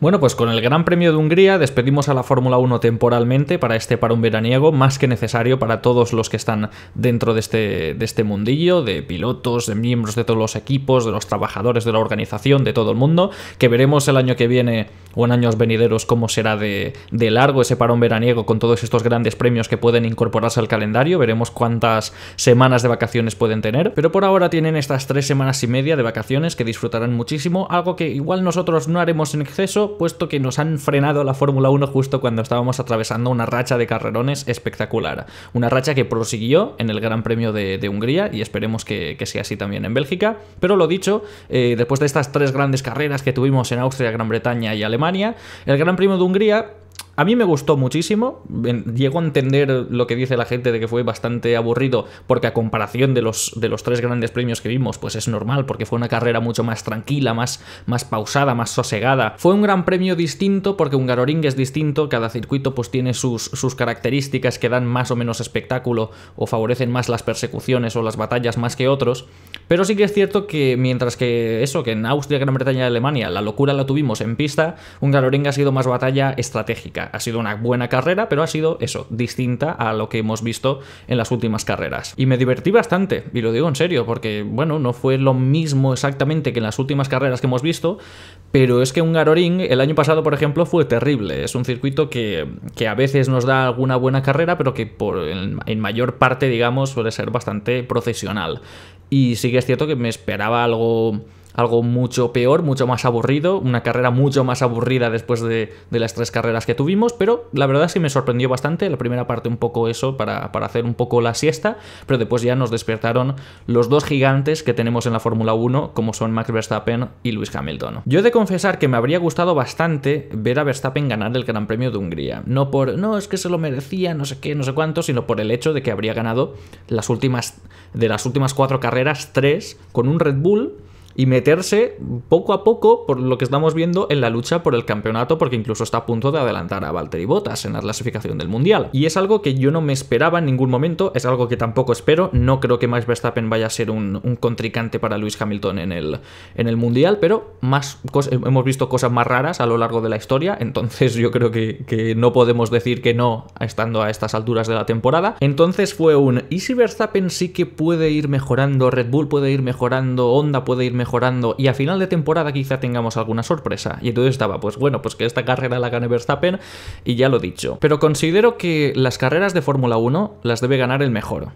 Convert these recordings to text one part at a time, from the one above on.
Bueno, pues con el Gran Premio de Hungría despedimos a la Fórmula 1 temporalmente para este parón veraniego más que necesario para todos los que están dentro de este, de este mundillo, de pilotos, de miembros de todos los equipos, de los trabajadores de la organización, de todo el mundo, que veremos el año que viene o en años venideros cómo será de, de largo ese parón veraniego con todos estos grandes premios que pueden incorporarse al calendario, veremos cuántas semanas de vacaciones pueden tener, pero por ahora tienen estas tres semanas y media de vacaciones que disfrutarán muchísimo, algo que igual nosotros no haremos en exceso, puesto que nos han frenado la Fórmula 1 justo cuando estábamos atravesando una racha de carrerones espectacular. Una racha que prosiguió en el Gran Premio de, Hungría y esperemos que, sea así también en Bélgica. Pero lo dicho, eh, después de estas tres grandes carreras que tuvimos en Austria, Gran Bretaña y Alemania, el Gran Premio de Hungría a mí me gustó muchísimo, llego a entender lo que dice la gente de que fue bastante aburrido, porque a comparación de los, de los tres grandes premios que vimos, pues es normal, porque fue una carrera mucho más tranquila, más, más pausada, más sosegada. Fue un gran premio distinto, porque un Garoring es distinto, cada circuito pues tiene sus, sus características que dan más o menos espectáculo o favorecen más las persecuciones o las batallas más que otros, pero sí que es cierto que mientras que eso, que en Austria, Gran Bretaña y Alemania la locura la tuvimos en pista, un Hungaroring ha sido más batalla estratégica. Ha sido una buena carrera, pero ha sido eso, distinta a lo que hemos visto en las últimas carreras. Y me divertí bastante, y lo digo en serio, porque bueno, no fue lo mismo exactamente que en las últimas carreras que hemos visto, pero es que un Hungaroring el año pasado, por ejemplo, fue terrible. Es un circuito que, a veces nos da alguna buena carrera, pero que por, en, en mayor parte, digamos, suele ser bastante procesional. Y sí que es cierto que me esperaba algo, algo mucho peor, mucho más aburrido, una carrera mucho más aburrida después de, de, las tres carreras que tuvimos, pero la verdad es que me sorprendió bastante, la primera parte un poco eso, para, para hacer un poco la siesta, pero después ya nos despertaron los dos gigantes que tenemos en la Fórmula 1, como son Max Verstappen y Lewis Hamilton. Yo he de confesar que me habría gustado bastante ver a Verstappen ganar el Gran Premio de Hungría, no por, no, es que se lo merecía, no sé qué, no sé cuánto, sino por el hecho de que habría ganado las últimas de las últimas cuatro carreras, tres con un Red Bull y meterse poco a poco, por lo que estamos viendo, en la lucha por el campeonato, porque incluso está a punto de adelantar a Valtteri Bottas en la clasificación del Mundial. Y es algo que yo no me esperaba en ningún momento, es algo que tampoco espero, no creo que Max Verstappen vaya a ser un, un contrincante para Lewis Hamilton en el, en el Mundial, pero más hemos visto cosas más raras a lo largo de la historia, entonces yo creo que, que no podemos decir que no estando a estas alturas de la temporada. Entonces fue un, ¿y si Verstappen sí que puede ir mejorando Red Bull, puede ir mejorando Honda, puede ir mejorando mejorando y a final de temporada quizá tengamos alguna sorpresa. Y entonces estaba, pues bueno, pues que esta carrera la gane Verstappen y ya lo dicho. Pero considero que las carreras de Fórmula 1 las debe ganar el mejor.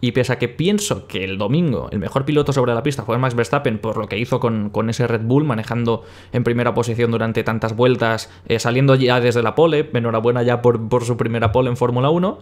Y pese a que pienso que el domingo el mejor piloto sobre la pista fue Max Verstappen por lo que hizo con, ese Red Bull, manejando en primera posición durante tantas vueltas, eh, saliendo ya desde la pole, enhorabuena ya por, su primera pole en Fórmula 1,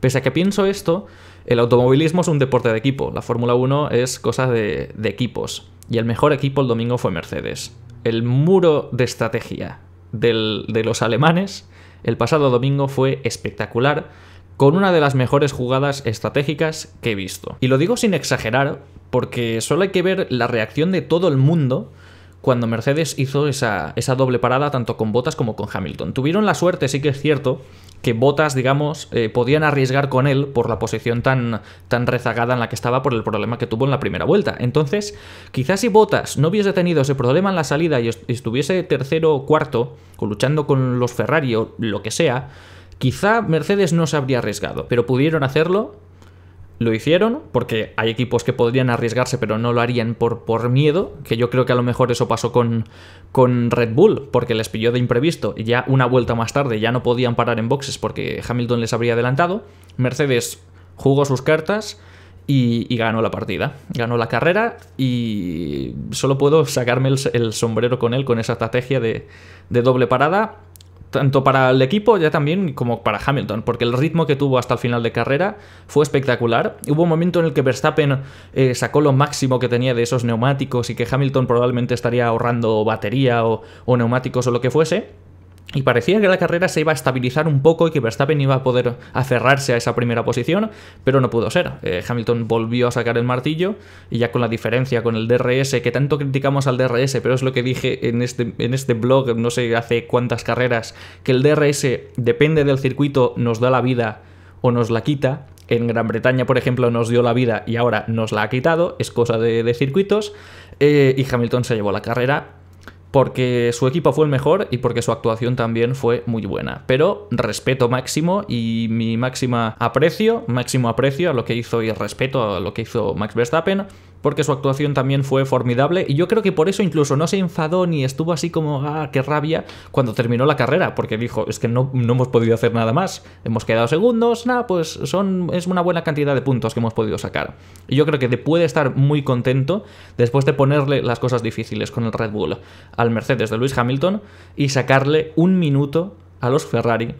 pese a que pienso esto, el automovilismo es un deporte de equipo, la Fórmula 1 es cosa de, equipos, y el mejor equipo el domingo fue Mercedes. El muro de estrategia de los alemanes el pasado domingo fue espectacular con una de las mejores jugadas estratégicas que he visto. Y lo digo sin exagerar, porque solo hay que ver la reacción de todo el mundo cuando Mercedes hizo esa, doble parada tanto con Bottas como con Hamilton. Tuvieron la suerte, sí que es cierto, que Bottas, digamos, eh, podían arriesgar con él por la posición tan, tan rezagada en la que estaba por el problema que tuvo en la primera vuelta. Entonces, quizás si Bottas no hubiese tenido ese problema en la salida y estuviese tercero o cuarto, o luchando con los Ferrari o lo que sea, Quizá Mercedes no se habría arriesgado, pero pudieron hacerlo, lo hicieron, porque hay equipos que podrían arriesgarse, pero no lo harían por, por miedo, que yo creo que a lo mejor eso pasó con, con Red Bull, porque les pilló de imprevisto, y ya una vuelta más tarde ya no podían parar en boxes porque Hamilton les habría adelantado. Mercedes jugó sus cartas, y, ganó la partida. Ganó la carrera y solo puedo sacarme el, sombrero con él, con esa estrategia de, de, doble parada tanto para el equipo ya también como para Hamilton, porque el ritmo que tuvo hasta el final de carrera fue espectacular. Hubo un momento en el que Verstappen eh, sacó lo máximo que tenía de esos neumáticos y que Hamilton probablemente estaría ahorrando batería o neumáticos o lo que fuese. Y parecía que la carrera se iba a estabilizar un poco y que Verstappen iba a poder aferrarse a esa primera posición, pero no pudo ser. Eh, Hamilton volvió a sacar el martillo y ya con la diferencia con el DRS, que tanto criticamos al DRS, pero es lo que dije en este, en este blog, no sé hace cuántas carreras, que el DRS depende del circuito, nos da la vida o nos la quita. En Gran Bretaña, por ejemplo, nos dio la vida y ahora nos la ha quitado, es cosa de, circuitos. Eh, y Hamilton se llevó la carrera porque su equipo fue el mejor y porque su actuación también fue muy buena. Pero respeto máximo y mi máxima aprecio, máximo aprecio a lo que hizo y respeto a lo que hizo Max Verstappen porque su actuación también fue formidable y yo creo que por eso incluso no se enfadó ni estuvo así como, ah, qué rabia, cuando terminó la carrera, porque dijo, es que no, no hemos podido hacer nada más, hemos quedado segundos, nada, pues son, es una buena cantidad de puntos que hemos podido sacar. Y yo creo que puede estar muy contento después de ponerle las cosas difíciles con el Red Bull al Mercedes de Lewis Hamilton y sacarle un minuto a los Ferrari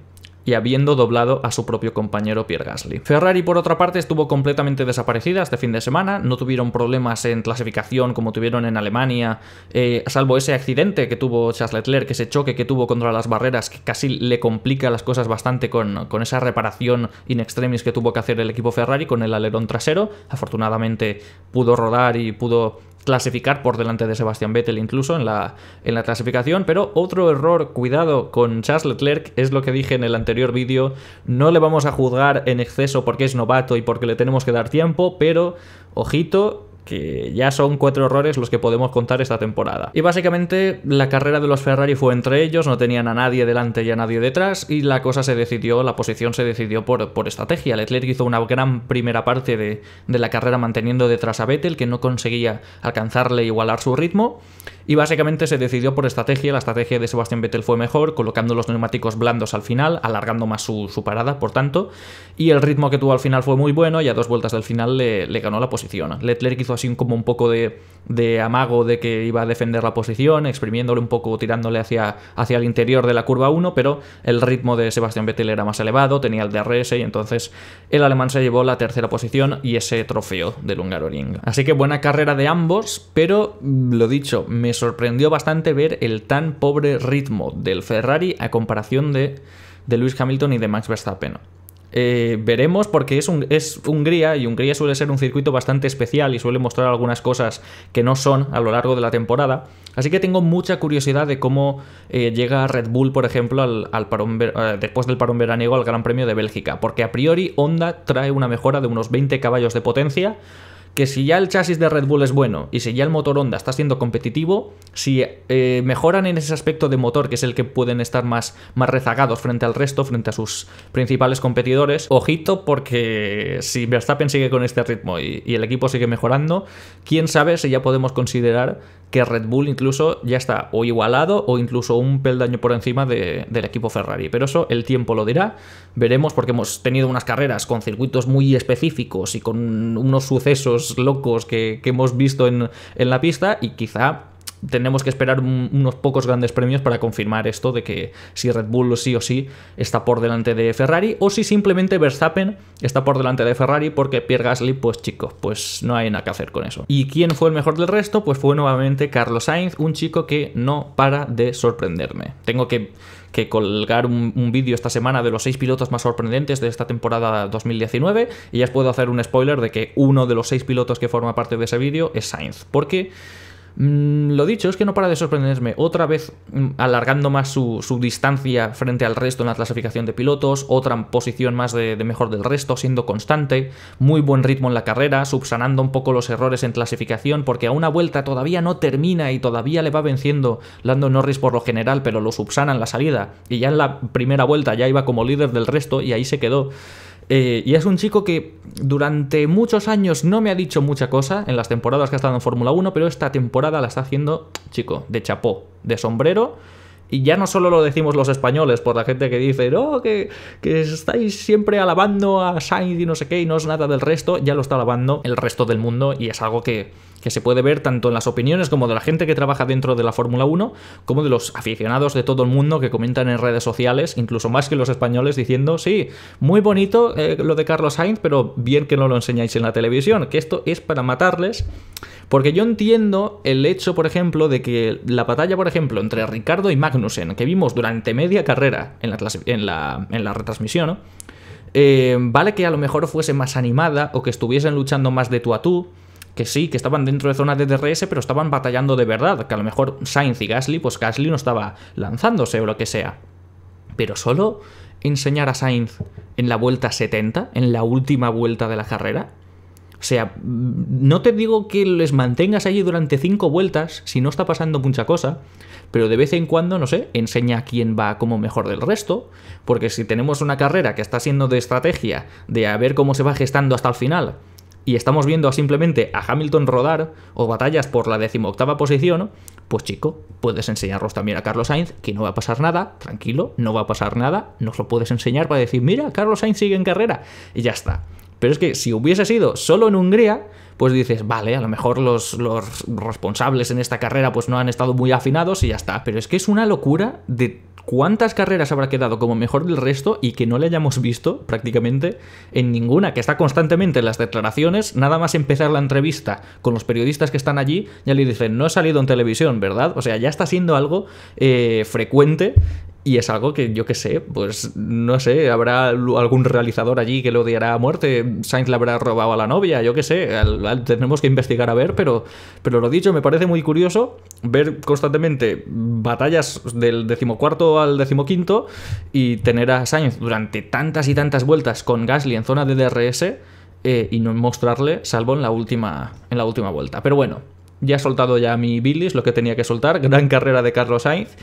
y habiendo doblado a su propio compañero Pierre Gasly. Ferrari por otra parte estuvo completamente desaparecida este fin de semana, no tuvieron problemas en clasificación como tuvieron en Alemania, eh, salvo ese accidente que tuvo Charles que ese choque que tuvo contra las barreras que casi le complica las cosas bastante con, con esa reparación in extremis que tuvo que hacer el equipo Ferrari con el alerón trasero, afortunadamente pudo rodar y pudo clasificar por delante de Sebastian Vettel incluso en la, en la clasificación, pero otro error, cuidado con Charles Leclerc, es lo que dije en el anterior vídeo, no le vamos a juzgar en exceso porque es novato y porque le tenemos que dar tiempo, pero ojito que ya son cuatro errores los que podemos contar esta temporada. Y básicamente la carrera de los Ferrari fue entre ellos, no tenían a nadie delante y a nadie detrás, y la cosa se decidió, la posición se decidió por, por estrategia. Leclerc hizo una gran primera parte de, de la carrera manteniendo detrás a Vettel, que no conseguía alcanzarle e igualar su ritmo. Y básicamente se decidió por estrategia, la estrategia de Sebastián Vettel fue mejor, colocando los neumáticos blandos al final, alargando más su, parada, por tanto, y el ritmo que tuvo al final fue muy bueno y a dos vueltas del final le, ganó la posición. Leclerc hizo así como un poco de, amago de que iba a defender la posición, exprimiéndole un poco, tirándole hacia, hacia el interior de la curva 1, pero el ritmo de Sebastián Vettel era más elevado, tenía el DRS y entonces el alemán se llevó la tercera posición y ese trofeo del Hungaroring. Así que buena carrera de ambos, pero lo dicho, me sorprendió bastante ver el tan pobre ritmo del Ferrari a comparación de, de Lewis Hamilton y de Max Verstappen. Eh, veremos porque es, un, es Hungría y Hungría suele ser un circuito bastante especial y suele mostrar algunas cosas que no son a lo largo de la temporada. Así que tengo mucha curiosidad de cómo eh, llega Red Bull, por ejemplo, al, eh, después del parón veraniego al Gran Premio de Bélgica. Porque a priori Honda trae una mejora de unos 20 caballos de potencia que si ya el chasis de Red Bull es bueno y si ya el motor Honda está siendo competitivo, si eh, mejoran en ese aspecto de motor, que es el que pueden estar más, más rezagados frente al resto, frente a sus principales competidores, ojito porque si Verstappen sigue con este ritmo y, el equipo sigue mejorando, quién sabe si ya podemos considerar que Red Bull incluso ya está o igualado o incluso un peldaño por encima del equipo Ferrari. Pero eso el tiempo lo dirá. Veremos porque hemos tenido unas carreras con circuitos muy específicos y con unos sucesos locos que, hemos visto en la pista y quizá tenemos que esperar unos pocos grandes premios para confirmar esto de que si Red Bull sí o sí está por delante de Ferrari o si simplemente Verstappen está por delante de Ferrari porque Pierre Gasly, pues chicos, pues no hay nada que hacer con eso. ¿Y quién fue el mejor del resto? Pues fue nuevamente Carlos Sainz, un chico que no para de sorprenderme. Tengo que colgar un, vídeo esta semana de los seis pilotos más sorprendentes de esta temporada 2019 y ya os puedo hacer un spoiler de que uno de los seis pilotos que forma parte de ese vídeo es Sainz, qué? Mm, lo dicho, es que no para de sorprenderme. Otra vez mm, alargando más su, distancia frente al resto en la clasificación de pilotos, otra posición más de, de, mejor del resto, siendo constante, muy buen ritmo en la carrera, subsanando un poco los errores en clasificación, porque a una vuelta todavía no termina y todavía le va venciendo Lando Norris por lo general, pero lo subsana en la salida. Y ya en la primera vuelta ya iba como líder del resto y ahí se quedó. Eh, y es un chico que durante muchos años no me ha dicho mucha cosa en las temporadas que ha estado en Fórmula 1, pero esta temporada la está haciendo, chico, de chapó, de sombrero. Y ya no solo lo decimos los españoles, por la gente que dice, no, que, que, estáis siempre alabando a Sainz y no sé qué, y no es nada del resto, ya lo está alabando el resto del mundo, y es algo que que se puede ver tanto en las opiniones como de la gente que trabaja dentro de la Fórmula 1, como de los aficionados de todo el mundo que comentan en redes sociales, incluso más que los españoles, diciendo, sí, muy bonito eh, lo de Carlos Sainz, pero bien que no lo enseñáis en la televisión, que esto es para matarles. Porque yo entiendo el hecho, por ejemplo, de que la batalla, por ejemplo, entre Ricardo y Magnussen, que vimos durante media carrera en la, en la, retransmisión, eh, vale que a lo mejor fuese más animada o que estuviesen luchando más de tú a tú, que sí, que estaban dentro de zonas de DRS, pero estaban batallando de verdad, que a lo mejor Sainz y Gasly, pues Gasly no estaba lanzándose o lo que sea. Pero solo enseñar a Sainz en la vuelta 70, en la última vuelta de la carrera. O sea, mm, no te digo que les mantengas allí durante cinco vueltas si no está pasando mucha cosa, pero de vez en cuando, no sé, enseña a quién va como mejor del resto, porque si tenemos una carrera que está siendo de estrategia, de a ver cómo se va gestando hasta el final, y estamos viendo simplemente a Hamilton rodar o batallas por la decimoctava posición, pues chico, puedes enseñarlos también a Carlos Sainz que no va a pasar nada, tranquilo, no va a pasar nada, nos lo puedes enseñar para decir, mira, Carlos Sainz sigue en carrera y ya está. Pero es que si hubiese sido solo en Hungría, pues dices, vale, a lo mejor los, responsables en esta carrera pues no han estado muy afinados y ya está. Pero es que es una locura de cuántas carreras habrá quedado como mejor del resto y que no le hayamos visto prácticamente en ninguna, que está constantemente en las declaraciones, nada más empezar la entrevista con los periodistas que están allí, ya le dicen, no he salido en televisión, ¿verdad? O sea, ya está siendo algo eh, frecuente y es algo que yo que sé, pues no sé, habrá algún realizador allí que lo odiará a muerte, Sainz le habrá robado a la novia, yo que sé, tenemos que investigar a ver, pero, pero lo dicho, me parece muy curioso ver constantemente batallas del decimocuarto al decimoquinto y tener a Sainz durante tantas y tantas vueltas con Gasly en zona de DRS eh, y no mostrarle, salvo en la última, en la última vuelta. Pero bueno, ya he soltado ya mi bilis, lo que tenía que soltar. Gran carrera de Carlos Sainz.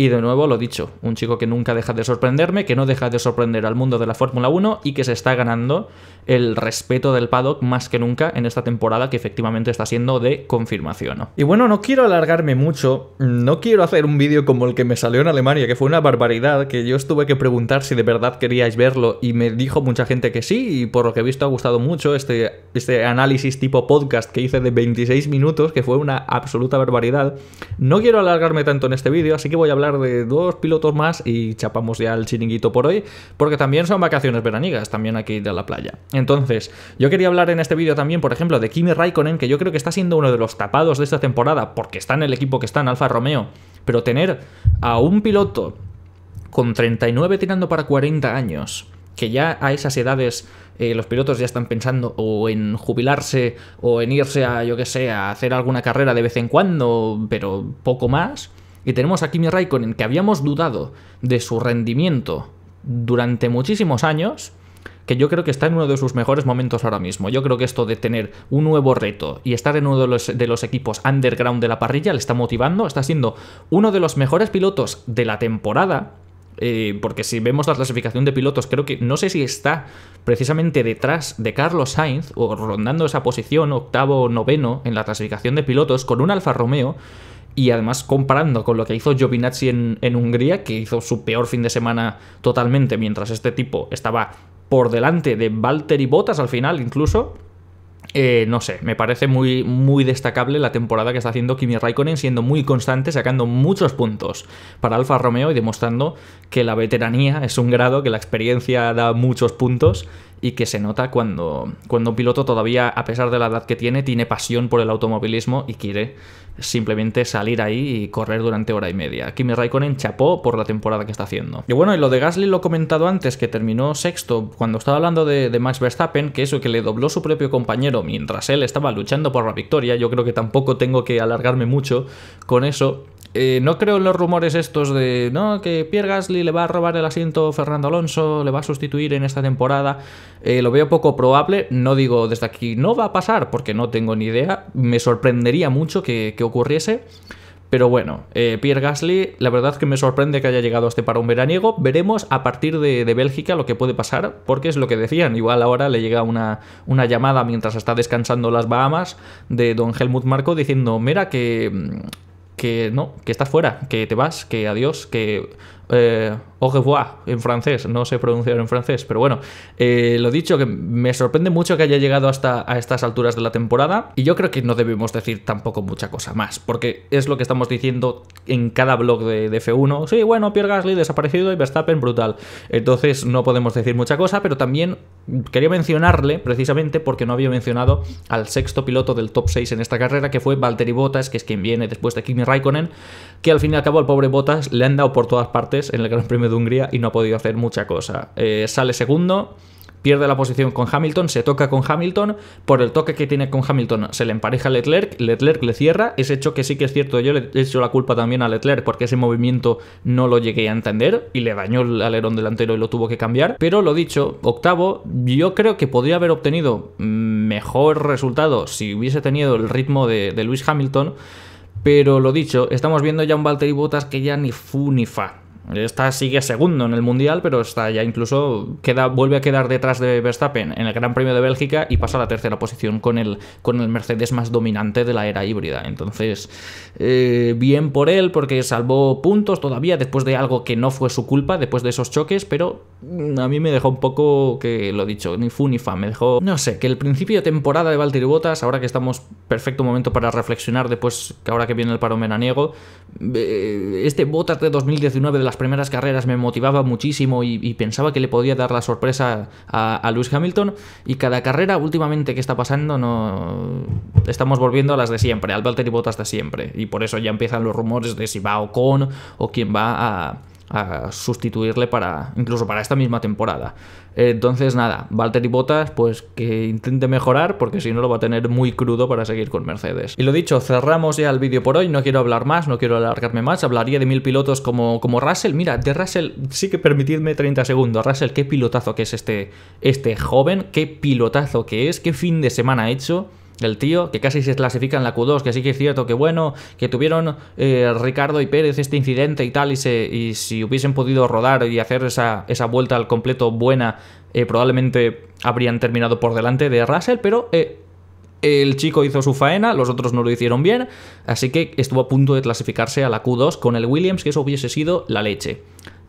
Y de nuevo, lo dicho, un chico que nunca deja de sorprenderme, que no deja de sorprender al mundo de la Fórmula 1 y que se está ganando el respeto del paddock más que nunca en esta temporada que efectivamente está siendo de confirmación. Y bueno, no quiero alargarme mucho, no quiero hacer un vídeo como el que me salió en Alemania, que fue una barbaridad, que yo estuve que preguntar si de verdad queríais verlo y me dijo mucha gente que sí y por lo que he visto ha gustado mucho este, este análisis tipo podcast que hice de 26 minutos, que fue una absoluta barbaridad. No quiero alargarme tanto en este vídeo, así que voy a hablar de dos pilotos más y chapamos ya el chiringuito por hoy, porque también son vacaciones veranigas, también aquí de la playa. Entonces, yo quería hablar en este vídeo también, por ejemplo, de Kimi Raikkonen, que yo creo que está siendo uno de los tapados de esta temporada, porque está en el equipo que está en Alfa Romeo, pero tener a un piloto con 39 tirando para 40 años, que ya a esas edades eh, los pilotos ya están pensando o en jubilarse o en irse a, yo que sé, a hacer alguna carrera de vez en cuando, pero poco más. Y tenemos a Kimi Raikkonen, que habíamos dudado de su rendimiento durante muchísimos años, que yo creo que está en uno de sus mejores momentos ahora mismo. Yo creo que esto de tener un nuevo reto y estar en uno de los, de los, equipos underground de la parrilla le está motivando, está siendo uno de los mejores pilotos de la temporada. Eh, porque si vemos la clasificación de pilotos, creo que no sé si está precisamente detrás de Carlos Sainz o rondando esa posición octavo o noveno en la clasificación de pilotos con un Alfa Romeo y además comparando con lo que hizo Giovinazzi en, Hungría, que hizo su peor fin de semana totalmente, mientras este tipo estaba por delante de Valtteri Bottas al final incluso, eh, no sé, me parece muy, muy destacable la temporada que está haciendo Kimi Raikkonen, siendo muy constante, sacando muchos puntos para Alfa Romeo y demostrando que la veteranía es un grado, que la experiencia da muchos puntos y que se nota cuando, cuando un piloto todavía, a pesar de la edad que tiene, tiene pasión por el automovilismo y quiere simplemente salir ahí y correr durante hora y media. Kimi Raikkonen chapó por la temporada que está haciendo. Y bueno, y lo de Gasly lo he comentado antes, que terminó sexto, cuando estaba hablando de, Max Verstappen, que eso que le dobló su propio compañero mientras él estaba luchando por la victoria, yo creo que tampoco tengo que alargarme mucho con eso, eh, no creo en los rumores estos de no que Pierre Gasly le va a robar el asiento Fernando Alonso, le va a sustituir en esta temporada. Eh, lo veo poco probable, no digo desde aquí no va a pasar porque no tengo ni idea, me sorprendería mucho que, ocurriese. Pero bueno, eh, Pierre Gasly, la verdad que me sorprende que haya llegado a este para un veraniego. Veremos a partir de, de, Bélgica lo que puede pasar, porque es lo que decían. Igual ahora le llega una, una llamada mientras está descansando las Bahamas de don Helmut Marco diciendo, mira que, que no, que estás fuera, que te vas, que adiós, que eh, au revoir en francés, no sé pronunciar en francés, pero bueno, eh, lo dicho, que me sorprende mucho que haya llegado hasta a estas alturas de la temporada y yo creo que no debemos decir tampoco mucha cosa más, porque es lo que estamos diciendo en cada blog de, de F1, sí, bueno, Pierre Gasly desaparecido y Verstappen brutal, entonces no podemos decir mucha cosa, pero también quería mencionarle precisamente porque no había mencionado al sexto piloto del top 6 en esta carrera, que fue Valtteri Bottas, que es quien viene después de Kimi Raikkonen, que al fin y al cabo al pobre Bottas le han dado por todas partes en el Gran Premio de Hungría y no ha podido hacer mucha cosa. Eh, sale segundo, pierde la posición con Hamilton, se toca con Hamilton, por el toque que tiene con Hamilton se le empareja a Leclerc, Leclerc le cierra, es hecho que sí que es cierto, yo le he hecho la culpa también a Leclerc porque ese movimiento no lo llegué a entender y le dañó el alerón delantero y lo tuvo que cambiar, pero lo dicho, octavo, yo creo que podría haber obtenido mejor resultado si hubiese tenido el ritmo de, de Lewis Hamilton, pero lo dicho, estamos viendo ya un Valtteri Bottas que ya ni fu ni fa. Esta sigue segundo en el Mundial, pero está ya incluso queda, vuelve a quedar detrás de Verstappen en el Gran Premio de Bélgica y pasa a la tercera posición con el, con el Mercedes más dominante de la era híbrida. Entonces, eh, bien por él, porque salvó puntos todavía después de algo que no fue su culpa, después de esos choques, pero mm, a mí me dejó un poco que lo dicho, ni fu ni fa, me dejó, no sé, que el principio de temporada de Valtteri Bottas, ahora que estamos perfecto momento para reflexionar después que ahora que viene el paro menaniego, eh, este Bottas de 2019 de las primeras carreras me motivaba muchísimo y, pensaba que le podía dar la sorpresa a, Lewis Hamilton. Y cada carrera últimamente que está pasando, no estamos volviendo a las de siempre, al Valtteri Bottas de siempre. Y por eso ya empiezan los rumores de si va Ocon o quién va a a sustituirle para incluso para esta misma temporada. Entonces nada, y Bottas pues que intente mejorar porque si no lo va a tener muy crudo para seguir con Mercedes. Y lo dicho, cerramos ya el vídeo por hoy, no quiero hablar más, no quiero alargarme más, hablaría de mil pilotos como, como Russell. Mira, de Russell sí que permitidme 30 segundos. Russell, qué pilotazo que es este, este joven, qué pilotazo que es, qué fin de semana ha hecho el tío, que casi se clasifica en la Q2, que sí que es cierto que bueno, que tuvieron eh, Ricardo y Pérez este incidente y tal, y, se, si hubiesen podido rodar y hacer esa, vuelta al completo buena, eh, probablemente habrían terminado por delante de Russell, pero... Eh, el chico hizo su faena, los otros no lo hicieron bien, así que estuvo a punto de clasificarse a la Q2 con el Williams, que eso hubiese sido la leche.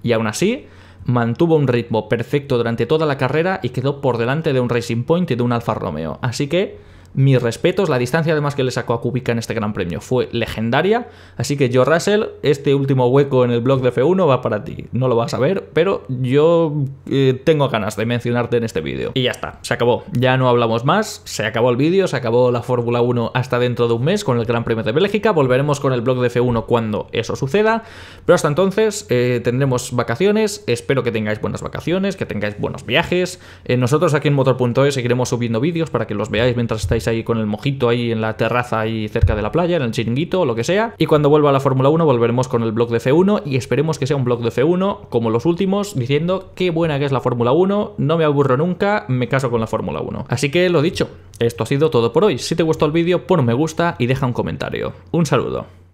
Y aún así, mantuvo un ritmo perfecto durante toda la carrera y quedó por delante de un Racing Point y de un Alfa Romeo. Así que mis respetos. La distancia además que le sacó a Kubica en este Gran Premio fue legendaria. Así que yo, Russell, este último hueco en el blog de F1 va para ti. No lo vas a ver, pero yo eh, tengo ganas de mencionarte en este vídeo. Y ya está, se acabó. Ya no hablamos más, se acabó el vídeo, se acabó la Fórmula 1 hasta dentro de un mes con el Gran Premio de Bélgica. Volveremos con el blog de F1 cuando eso suceda. Pero hasta entonces eh, tendremos vacaciones. Espero que tengáis buenas vacaciones, que tengáis buenos viajes. Eh, nosotros aquí en motor.es seguiremos subiendo vídeos para que los veáis mientras estáis ahí con el mojito ahí en la terraza ahí cerca de la playa, en el chiringuito o lo que sea. Y cuando vuelva a la Fórmula 1 volveremos con el blog de F1 y esperemos que sea un blog de F1 como los últimos, diciendo qué buena que es la Fórmula 1, no me aburro nunca, me caso con la Fórmula 1. Así que lo dicho, esto ha sido todo por hoy. Si te gustó el vídeo, pon un me gusta y deja un comentario. Un saludo.